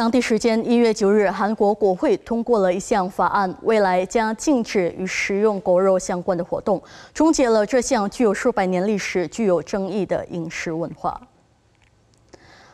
当地时间一月九日，韩国国会通过了一项法案，未来将禁止与食用狗肉相关的活动，终结了这项具有数百年历史、具有争议的饮食文化。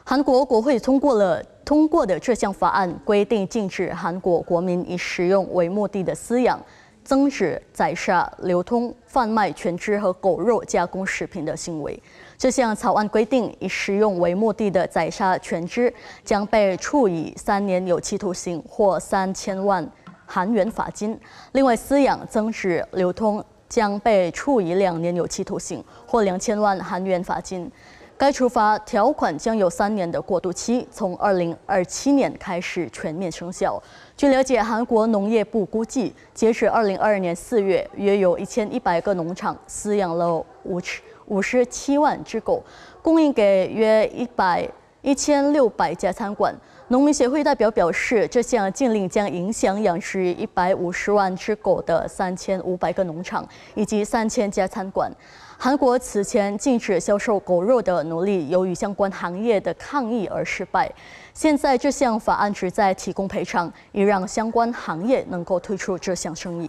韩国国会通过了通过的这项法案，规定禁止韩国国民以食用为目的的饲养。增止宰杀、流通、贩卖犬只和狗肉加工食品的行为。这项草案规定，以食用为目的的宰杀犬只将被处以三年有期徒刑或三千万韩元罚金；另外，饲养、增值、流通将被处以两年有期徒刑或两千万韩元罚金。该处罚条款将有三年的过渡期，从二零二七年开始全面生效。据了解，韩国农业部估计，截止二零二二年四月，约有一千一百个农场饲养了五五十七万只狗，供应给约一百。一千六百家餐馆，农民协会代表表示，这项禁令将影响养殖一百五十万只狗的三千五百个农场以及三千家餐馆。韩国此前禁止销售狗肉的努力，由于相关行业的抗议而失败。现在这项法案旨在提供赔偿，以让相关行业能够退出这项生意。